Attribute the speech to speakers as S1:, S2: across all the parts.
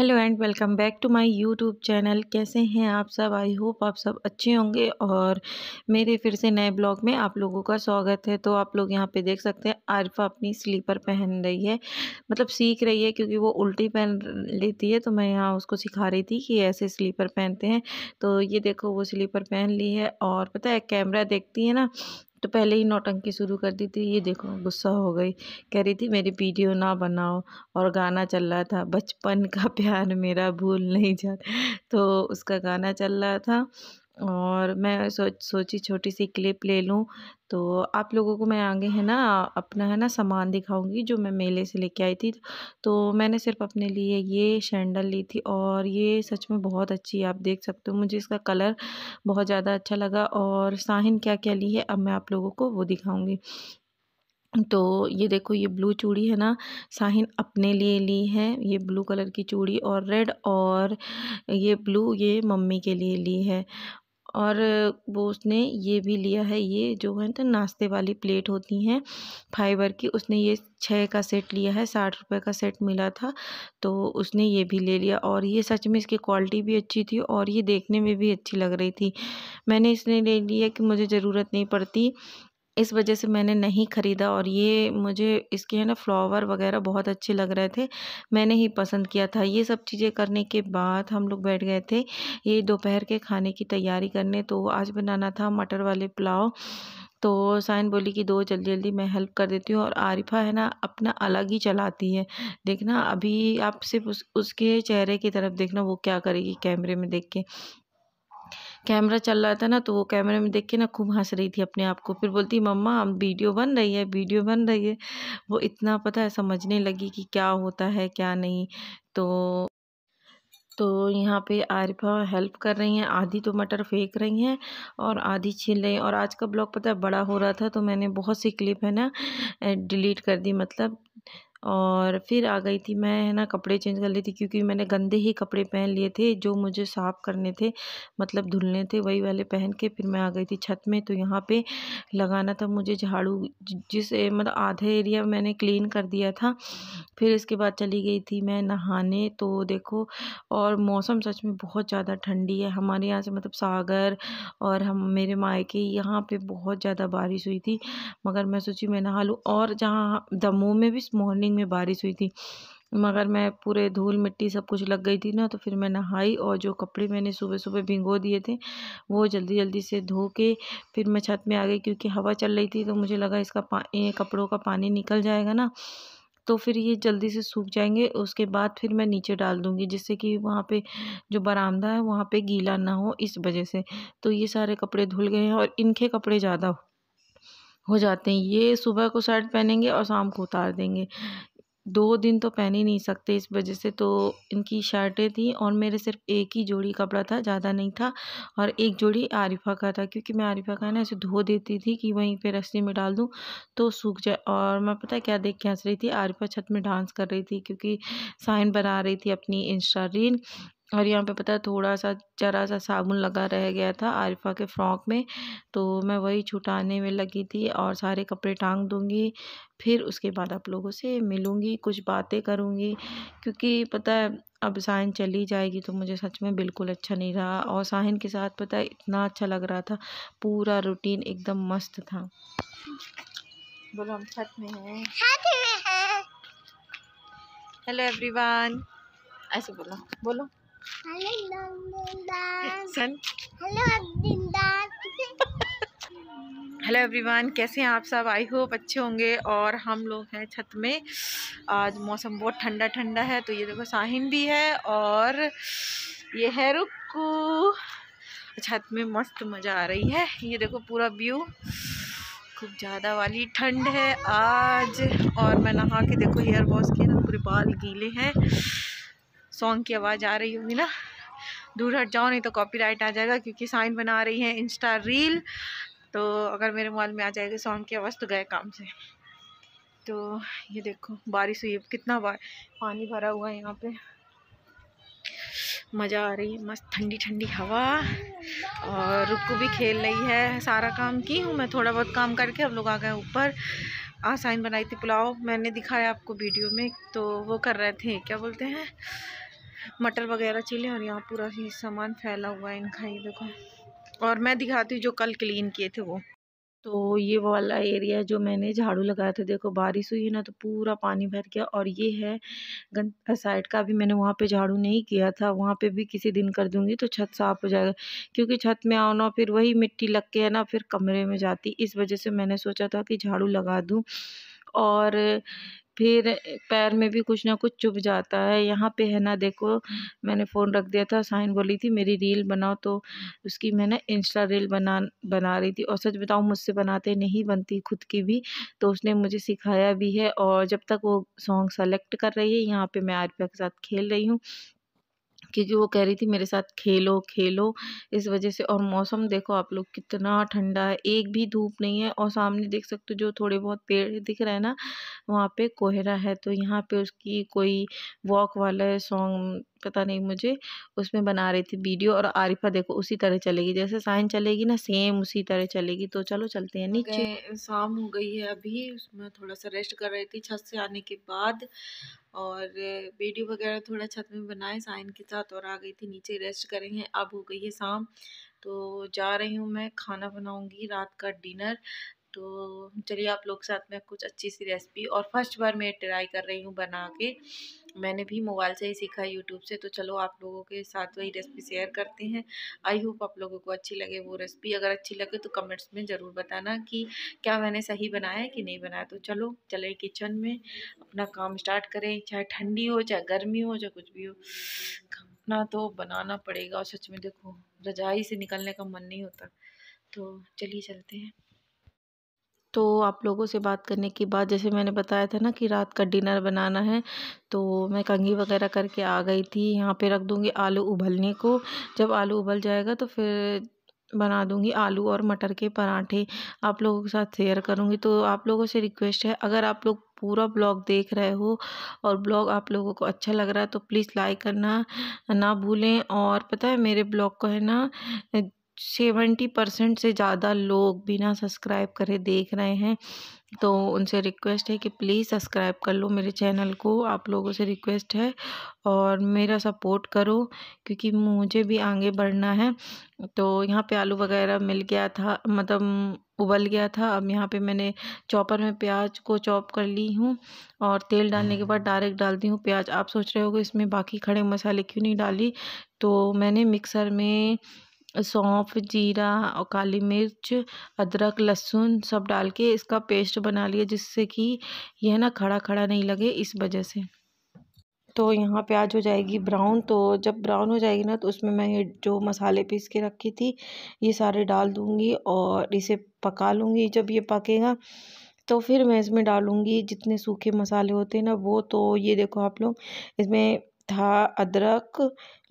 S1: hello and welcome back to my YouTube channel कैसे हैं आप सब आई होप आप सब अच्छे होंगे और मेरे फिर से नए ब्लॉग में आप लोगों का स्वागत है तो आप लोग यहां पे देख सकते हैं आरफा अपनी स्लीपर पहन रही है मतलब सीख रही है क्योंकि वो उल्टी पहन लेती है तो मैं यहाँ उसको सिखा रही थी कि ऐसे स्लीपर पहनते हैं तो ये देखो वो स्लीपर पहन ली है और पता है कैमरा देखती है ना तो पहले ही नौटंकी शुरू कर दी थी ये देखो गुस्सा हो गई कह रही थी मेरी वीडियो ना बनाओ और गाना चल रहा था बचपन का प्यार मेरा भूल नहीं जा तो उसका गाना चल रहा था और मैं सोच सोची छोटी सी क्लिप ले लूँ तो आप लोगों को मैं आगे है ना अपना है ना सामान दिखाऊंगी जो मैं मेले से लेके आई थी तो मैंने सिर्फ अपने लिए ये शैंडल ली थी और ये सच में बहुत अच्छी है आप देख सकते हो मुझे इसका कलर बहुत ज़्यादा अच्छा लगा और साहिन क्या क्या ली है अब मैं आप लोगों को वो दिखाऊँगी तो ये देखो ये ब्लू चूड़ी है ना साहिन अपने लिए ली है ये ब्लू कलर की चूड़ी और रेड और ये ब्लू ये मम्मी के लिए ली है और वो उसने ये भी लिया है ये जो है तो नाश्ते वाली प्लेट होती हैं फाइबर की उसने ये छः का सेट लिया है साठ रुपए का सेट मिला था तो उसने ये भी ले लिया और ये सच में इसकी क्वालिटी भी अच्छी थी और ये देखने में भी अच्छी लग रही थी मैंने इसलिए ले लिया कि मुझे ज़रूरत नहीं पड़ती इस वजह से मैंने नहीं ख़रीदा और ये मुझे इसके है ना फ्लावर वगैरह बहुत अच्छे लग रहे थे मैंने ही पसंद किया था ये सब चीज़ें करने के बाद हम लोग बैठ गए थे ये दोपहर के खाने की तैयारी करने तो आज बनाना था मटर वाले पुलाव तो साइन बोली कि दो जल्दी जल्दी मैं हेल्प कर देती हूँ और आरिफा है ना अपना अलग ही चलाती है देखना अभी आप सिर्फ उस उसके चेहरे की तरफ देखना वो क्या करेगी कैमरे में देख के कैमरा चल रहा था ना तो वो कैमरे में देख के ना खूब हंस रही थी अपने आप को फिर बोलती मम्मा हम वीडियो बन रही है वीडियो बन रही है वो इतना पता है समझने लगी कि क्या होता है क्या नहीं तो तो यहाँ पे आरिफा हेल्प कर रही हैं आधी तो मटर फेंक रही हैं और आधी छील रही हैं और आज का ब्लॉग पता है बड़ा हो रहा था तो मैंने बहुत सी क्लिप है ना डिलीट कर दी मतलब और फिर आ गई थी मैं है ना कपड़े चेंज कर ली थी क्योंकि मैंने गंदे ही कपड़े पहन लिए थे जो मुझे साफ़ करने थे मतलब धुलने थे वही वाले पहन के फिर मैं आ गई थी छत में तो यहाँ पे लगाना था मुझे झाड़ू जिस मतलब आधे एरिया मैंने क्लीन कर दिया था फिर इसके बाद चली गई थी मैं नहाने तो देखो और मौसम सच में बहुत ज़्यादा ठंडी है हमारे यहाँ से मतलब सागर और हम मेरे मायके यहाँ पे बहुत ज़्यादा बारिश हुई थी मगर मैं सोची मैं नहा लूँ और जहाँ दमोह में भी मॉर्निंग में बारिश हुई थी मगर मैं पूरे धूल मिट्टी सब कुछ लग गई थी ना तो फिर मैं नहाई और जो कपड़े मैंने सुबह सुबह भिंगो दिए थे वो जल्दी जल्दी से धो के फिर मैं छत में आ गई क्योंकि हवा चल रही थी तो मुझे लगा इसका पा कपड़ों का पानी निकल जाएगा ना तो फिर ये जल्दी से सूख जाएंगे उसके बाद फिर मैं नीचे डाल दूँगी जिससे कि वहाँ पे जो बरामदा है वहाँ पे गीला ना हो इस वजह से तो ये सारे कपड़े धुल गए हैं और इनके कपड़े ज़्यादा हो जाते हैं ये सुबह को शर्ट पहनेंगे और शाम को उतार देंगे दो दिन तो पहन ही नहीं सकते इस वजह से तो इनकी शर्टें थी और मेरे सिर्फ एक ही जोड़ी कपड़ा था ज़्यादा नहीं था और एक जोड़ी आरिफा का था क्योंकि मैं आरिफा का ना ऐसे धो देती थी कि वहीं पे रस्सी में डाल दूँ तो सूख जाए और मैं पता क्या देख के हंस रही थी आरिफा छत में डांस कर रही थी क्योंकि साइन बना रही थी अपनी इंस्टा रील और यहाँ पे पता है थोड़ा सा जरा सा साबुन लगा रह गया था आरिफा के फ्रॉक में तो मैं वही छुटाने में लगी थी और सारे कपड़े टांग दूँगी फिर उसके बाद आप लोगों से मिलूँगी कुछ बातें करूँगी क्योंकि पता है अब साहिन चली जाएगी तो मुझे सच में बिल्कुल अच्छा नहीं रहा और साहिन के साथ पता है इतना अच्छा लग रहा था पूरा रूटीन एकदम मस्त था बोलो हम छत में हैं हेलो एवरीवन ऐसे बोलो बोलो हेलो दिलदार हेलो एवरीवन कैसे हैं आप सब आई होप अच्छे होंगे और हम लोग हैं छत में आज मौसम बहुत ठंडा ठंडा है तो ये देखो साहिन भी है और ये है रुकू छत में मस्त मज़ा आ रही है ये देखो पूरा व्यू खूब ज़्यादा वाली ठंड है आज और मैं नहा के देखो हेयर वॉश किया ना पूरे बाल गीले हैं सॉन्ग की आवाज़ आ रही होगी ना दूर हट जाओ नहीं तो कॉपीराइट आ जाएगा क्योंकि साइन बना रही है इंस्टा रील तो अगर मेरे मोबाइल में आ जाएगी सॉन्ग की आवाज़ तो गए काम से तो ये देखो बारिश हुई कितना बार पानी भरा हुआ है यहाँ पे मज़ा आ रही है मस्त ठंडी ठंडी हवा और रुकू भी खेल रही है सारा काम की हूँ मैं थोड़ा बहुत काम करके हम लोग आ गए ऊपर आसाइन बनाई थी पुलाव मैंने दिखाया आपको वीडियो में तो वो कर रहे थे क्या बोलते हैं मटर वगैरह चिले और यहाँ पूरा ही सामान फैला हुआ है इनका खाई देखो और मैं दिखाती हूँ जो कल क्लीन किए थे वो तो ये वाला एरिया जो मैंने झाड़ू लगाया था देखो बारिश हुई है ना तो पूरा पानी भर गया और ये है गन साइड का भी मैंने वहाँ पे झाड़ू नहीं किया था वहाँ पे भी किसी दिन कर दूँगी तो छत साफ़ हो जाएगा क्योंकि छत में आओ ना फिर वही मिट्टी लग के है ना फिर कमरे में जाती इस वजह से मैंने सोचा था कि झाड़ू लगा दूँ और फिर पैर में भी कुछ ना कुछ चुभ जाता है यहाँ पे है ना देखो मैंने फ़ोन रख दिया था साइन बोली थी मेरी रील बनाओ तो उसकी मैंने इंस्टा रील बना बना रही थी और सच बताऊँ मुझसे बनाते नहीं बनती खुद की भी तो उसने मुझे सिखाया भी है और जब तक वो सॉन्ग सेलेक्ट कर रही है यहाँ पर मैं आरपीआ के साथ खेल रही हूँ क्योंकि वो कह रही थी मेरे साथ खेलो खेलो इस वजह से और मौसम देखो आप लोग कितना ठंडा है एक भी धूप नहीं है और सामने देख सकते हो जो थोड़े बहुत पेड़ दिख रहे हैं ना वहाँ पे कोहरा है तो यहाँ पे उसकी कोई वॉक वाला सॉन्ग पता नहीं मुझे उसमें बना रही थी वीडियो और आरिफा देखो उसी तरह चलेगी जैसे साइन चलेगी ना सेम उसी तरह चलेगी तो चलो चलते हैं नीचे शाम हो गई है अभी उसमें थोड़ा सा रेस्ट कर रही थी छत से आने के बाद और वीडियो वगैरह थोड़ा छत में बनाए साइन के साथ और आ गई थी नीचे रेस्ट करेंगे अब हो गई है शाम तो जा रही हूँ मैं खाना बनाऊँगी रात का डिनर तो चलिए आप लोग साथ में कुछ अच्छी सी रेसिपी और फर्स्ट बार मैं ट्राई कर रही हूँ बना के मैंने भी मोबाइल से ही सीखा यूट्यूब से तो चलो आप लोगों के साथ वही रेसिपी शेयर करते हैं आई होप आप लोगों को अच्छी लगे वो रेसिपी अगर अच्छी लगे तो कमेंट्स में ज़रूर बताना कि क्या मैंने सही बनाया कि नहीं बनाया तो चलो चले किचन में अपना काम स्टार्ट करें चाहे ठंडी हो चाहे गर्मी हो चाहे कुछ भी हो खाना तो बनाना पड़ेगा और सच में देखो रजाई से निकलने का मन नहीं होता तो चलिए चलते हैं तो आप लोगों से बात करने के बाद जैसे मैंने बताया था ना कि रात का डिनर बनाना है तो मैं कंघी वगैरह करके आ गई थी यहाँ पे रख दूँगी आलू उबलने को जब आलू उबल जाएगा तो फिर बना दूँगी आलू और मटर के पराठे आप लोगों के साथ शेयर करूँगी तो आप लोगों से रिक्वेस्ट है अगर आप लोग पूरा ब्लॉग देख रहे हो और ब्लॉग आप लोगों को अच्छा लग रहा है तो प्लीज़ लाइक करना ना भूलें और पता है मेरे ब्लॉग को है ना सेवेंटी परसेंट से ज़्यादा लोग बिना सब्सक्राइब करे देख रहे हैं तो उनसे रिक्वेस्ट है कि प्लीज़ सब्सक्राइब कर लो मेरे चैनल को आप लोगों से रिक्वेस्ट है और मेरा सपोर्ट करो क्योंकि मुझे भी आगे बढ़ना है तो यहाँ पे आलू वगैरह मिल गया था मतलब उबल गया था अब यहाँ पे मैंने चॉपर में प्याज को चॉप कर ली हूँ और तेल डालने के बाद डायरेक्ट डालती हूँ प्याज आप सोच रहे हो इसमें बाकी खड़े मसाले क्यों नहीं डाली तो मैंने मिक्सर में सौंफ जीरा और काली मिर्च अदरक लहसुन सब डाल के इसका पेस्ट बना लिया जिससे कि यह ना खड़ा खड़ा नहीं लगे इस वजह से तो यहाँ प्याज हो जाएगी ब्राउन तो जब ब्राउन हो जाएगी ना तो उसमें मैं ये जो मसाले पीस के रखी थी ये सारे डाल दूँगी और इसे पका लूँगी जब ये पकेगा तो फिर मैं इसमें डालूँगी जितने सूखे मसाले होते हैं ना वो तो ये देखो आप लोग इसमें था अदरक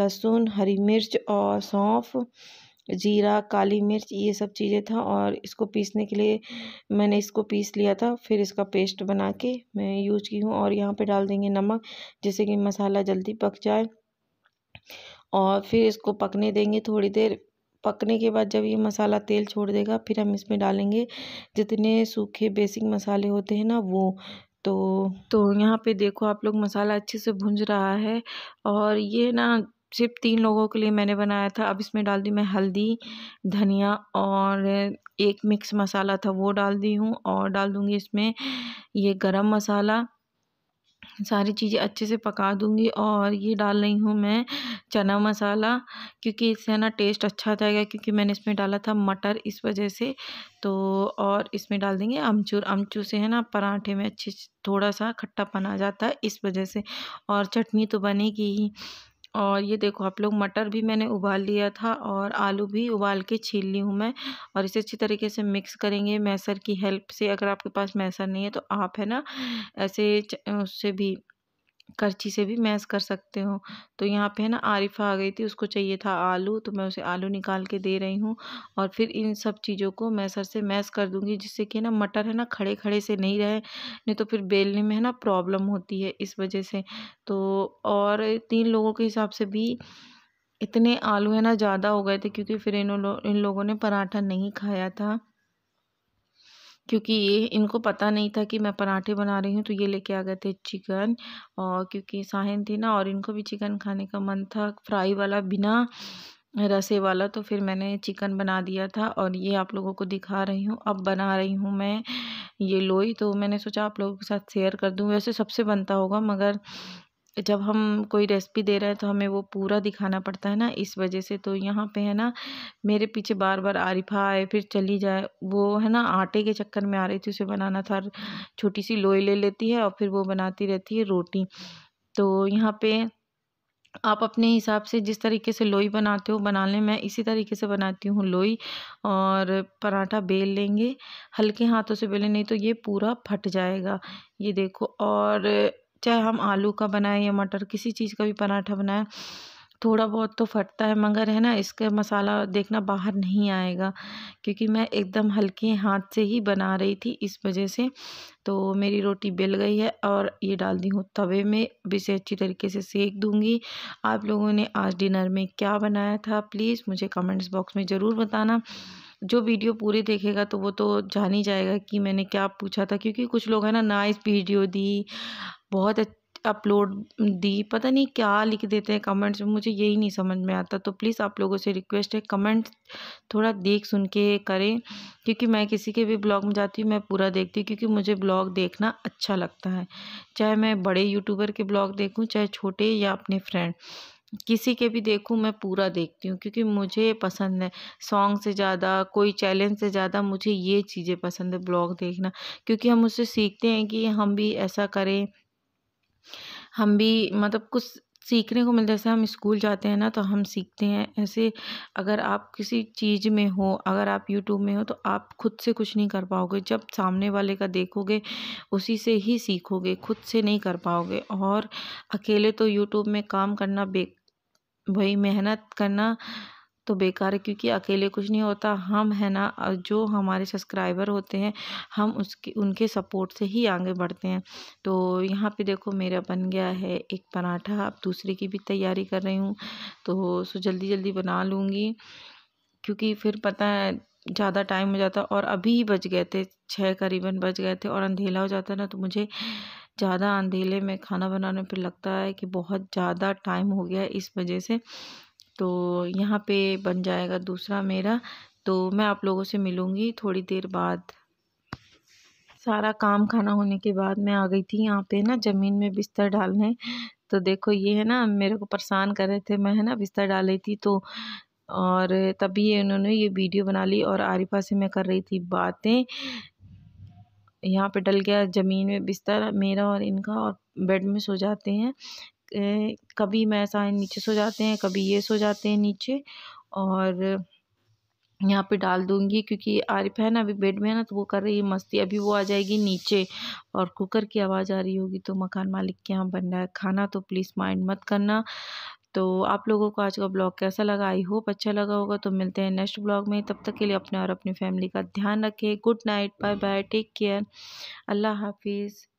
S1: लहसुन हरी मिर्च और सौंफ जीरा काली मिर्च ये सब चीज़ें था और इसको पीसने के लिए मैंने इसको पीस लिया था फिर इसका पेस्ट बना के मैं यूज की हूँ और यहाँ पे डाल देंगे नमक जिससे कि मसाला जल्दी पक जाए और फिर इसको पकने देंगे थोड़ी देर पकने के बाद जब ये मसाला तेल छोड़ देगा फिर हम इसमें डालेंगे जितने सूखे बेसिक मसाले होते हैं ना वो तो तो यहाँ पे देखो आप लोग मसाला अच्छे से भुंज रहा है और ये ना सिर्फ तीन लोगों के लिए मैंने बनाया था अब इसमें डाल दी मैं हल्दी धनिया और एक मिक्स मसाला था वो डाल दी हूँ और डाल दूँगी इसमें ये गरम मसाला सारी चीज़ें अच्छे से पका दूंगी और ये डाल रही हूँ मैं चना मसाला क्योंकि इससे ना टेस्ट अच्छा जाएगा क्योंकि मैंने इसमें डाला था मटर इस वजह से तो और इसमें डाल देंगे अमचूर अमचूर से है ना पराठे में अच्छे थोड़ा सा खट्टापन आ जाता है इस वजह से और चटनी तो बनेगी ही और ये देखो आप लोग मटर भी मैंने उबाल लिया था और आलू भी उबाल के छील ली हूँ मैं और इसे अच्छी तरीके से मिक्स करेंगे मैसर की हेल्प से अगर आपके पास मैसर नहीं है तो आप है ना ऐसे उससे भी करछी से भी मैश कर सकते हो तो यहाँ पे है ना आरिफा आ गई थी उसको चाहिए था आलू तो मैं उसे आलू निकाल के दे रही हूँ और फिर इन सब चीज़ों को मैं सर से मैश कर दूँगी जिससे कि ना मटर है ना खड़े खड़े से नहीं रहे नहीं तो फिर बेलने में है ना प्रॉब्लम होती है इस वजह से तो और तीन लोगों के हिसाब से भी इतने आलू है ना ज़्यादा हो गए थे क्योंकि फिर इन लो, इन लोगों ने पराठा नहीं खाया था क्योंकि ये इनको पता नहीं था कि मैं पराठे बना रही हूँ तो ये लेके आ गए थे चिकन और क्योंकि साहिन थी ना और इनको भी चिकन खाने का मन था फ्राई वाला बिना रसे वाला तो फिर मैंने चिकन बना दिया था और ये आप लोगों को दिखा रही हूँ अब बना रही हूँ मैं ये लोई तो मैंने सोचा आप लोगों के साथ शेयर कर दूँ वैसे सबसे बनता होगा मगर जब हम कोई रेसिपी दे रहे हैं तो हमें वो पूरा दिखाना पड़ता है ना इस वजह से तो यहाँ पे है ना मेरे पीछे बार बार आरिफा आए फिर चली जाए वो है ना आटे के चक्कर में आ रही थी उसे बनाना था छोटी सी लोई ले लेती है और फिर वो बनाती रहती है रोटी तो यहाँ पे आप अपने हिसाब से जिस तरीके से लोई बनाते हो बना लें मैं इसी तरीके से बनाती हूँ लोई और पराठा बेल लेंगे हल्के हाथों से बेलें नहीं तो ये पूरा फट जाएगा ये देखो और चाहे हम आलू का बनाएं या मटर किसी चीज़ का भी पराठा बनाएं थोड़ा बहुत तो फटता है मगर है ना इसका मसाला देखना बाहर नहीं आएगा क्योंकि मैं एकदम हल्के हाथ से ही बना रही थी इस वजह से तो मेरी रोटी बेल गई है और ये डाल दी हूँ तवे में भी इसे अच्छी तरीके से सेक दूँगी आप लोगों ने आज डिनर में क्या बनाया था प्लीज़ मुझे कमेंट्स बॉक्स में ज़रूर बताना जो वीडियो पूरे देखेगा तो वो तो जान ही जाएगा कि मैंने क्या पूछा था क्योंकि कुछ लोग हैं ना नाइस वीडियो दी बहुत अपलोड दी पता नहीं क्या लिख देते हैं कमेंट्स में मुझे यही नहीं समझ में आता तो प्लीज़ आप लोगों से रिक्वेस्ट है कमेंट थोड़ा देख सुन के करें क्योंकि मैं किसी के भी ब्लॉग में जाती हूँ मैं पूरा देखती हूँ क्योंकि मुझे ब्लॉग देखना अच्छा लगता है चाहे मैं बड़े यूट्यूबर के ब्लॉग देखूँ चाहे छोटे या अपने फ्रेंड किसी के भी देखूँ मैं पूरा देखती हूँ क्योंकि मुझे पसंद है सॉन्ग से ज़्यादा कोई चैलेंज से ज़्यादा मुझे ये चीज़ें पसंद है ब्लॉग देखना क्योंकि हम उससे सीखते हैं कि हम भी ऐसा करें हम भी मतलब कुछ सीखने को मिलता है जैसे हम स्कूल जाते हैं ना तो हम सीखते हैं ऐसे अगर आप किसी चीज़ में हो अगर आप यूट्यूब में हो तो आप खुद से कुछ नहीं कर पाओगे जब सामने वाले का देखोगे उसी से ही सीखोगे खुद से नहीं कर पाओगे और अकेले तो यूट्यूब में काम करना बे वही मेहनत करना तो बेकार है क्योंकि अकेले कुछ नहीं होता हम है ना जो हमारे सब्सक्राइबर होते हैं हम उसके उनके सपोर्ट से ही आगे बढ़ते हैं तो यहाँ पे देखो मेरा बन गया है एक पराठा अब दूसरे की भी तैयारी कर रही हूँ तो सो जल्दी जल्दी बना लूँगी क्योंकि फिर पता है ज़्यादा टाइम हो जाता और अभी ही बच गए थे छः करीबन बच गए थे और अंधेला हो जाता ना तो मुझे ज़्यादा अंधेले में खाना बनाने पर लगता है कि बहुत ज़्यादा टाइम हो गया इस वजह से तो यहाँ पे बन जाएगा दूसरा मेरा तो मैं आप लोगों से मिलूँगी थोड़ी देर बाद सारा काम खाना होने के बाद मैं आ गई थी यहाँ पे ना ज़मीन में बिस्तर डालने तो देखो ये है ना मेरे को परेशान कर रहे थे मैं है ना बिस्तर डाल रही थी तो और तभी ये ये वीडियो बना ली और आरिफा से मैं कर रही थी बातें यहाँ पे डल गया ज़मीन में बिस्तर मेरा और इनका और बेड में सो जाते हैं कभी मैं ऐसा नीचे सो जाते हैं कभी ये सो जाते हैं नीचे और यहाँ पे डाल दूँगी क्योंकि आरिफ है ना अभी बेड में है ना तो वो कर रही है मस्ती अभी वो आ जाएगी नीचे और कुकर की आवाज़ आ रही होगी तो मकान मालिक के यहाँ बन रहा है खाना तो प्लीज़ माइंड मत करना तो आप लोगों को आज का ब्लॉग कैसा लगा आई होप अच्छा लगा होगा तो मिलते हैं नेक्स्ट ब्लॉग में तब तक के लिए अपने और अपनी फैमिली का ध्यान रखें good night bye bye take care अल्लाह हाफिज़